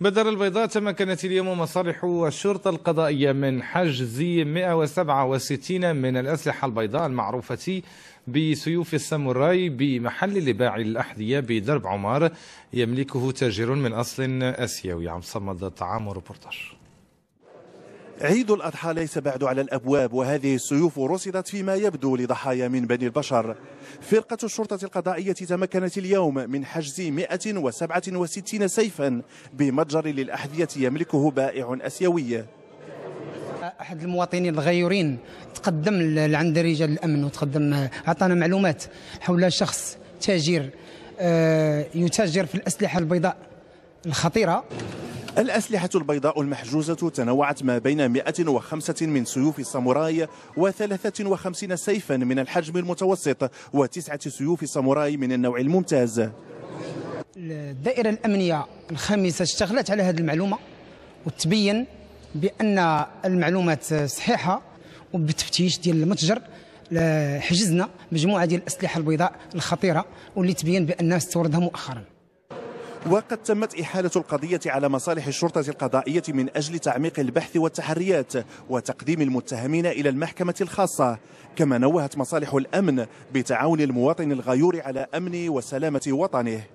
بدر البيضاء تمكنت اليوم مصالح الشرطة القضائية من حجز 167 من الأسلحة البيضاء المعروفة بسيوف الساموراي بمحل لباع الأحذية بدرب عمار يملكه تاجر من أصل آسيوي عم صمد طعام وروبورتاج عيد الأضحى ليس بعد على الأبواب وهذه السيوف رصدت فيما يبدو لضحايا من بني البشر فرقة الشرطة القضائية تمكنت اليوم من حجز 167 سيفا بمتجر للأحذية يملكه بائع أسيوي احد المواطنين الغيورين تقدم لعند رجال الامن وتقدم عطانا معلومات حول شخص تاجر آه، يتاجر في الاسلحه البيضاء الخطيره الأسلحة البيضاء المحجوزة تنوعت ما بين 105 من سيوف الساموراي و53 سيفا من الحجم المتوسط وتسعة سيوف ساموراي من النوع الممتاز الدائرة الأمنية الخامسة اشتغلت على هذه المعلومة وتبين بأن المعلومات صحيحة وبتفتيش ديال المتجر حجزنا مجموعة ديال الأسلحة البيضاء الخطيرة واللي تبين بأنها استوردها مؤخراً وقد تمت إحالة القضية على مصالح الشرطة القضائية من أجل تعميق البحث والتحريات وتقديم المتهمين إلى المحكمة الخاصة كما نوهت مصالح الأمن بتعاون المواطن الغيور على أمن وسلامة وطنه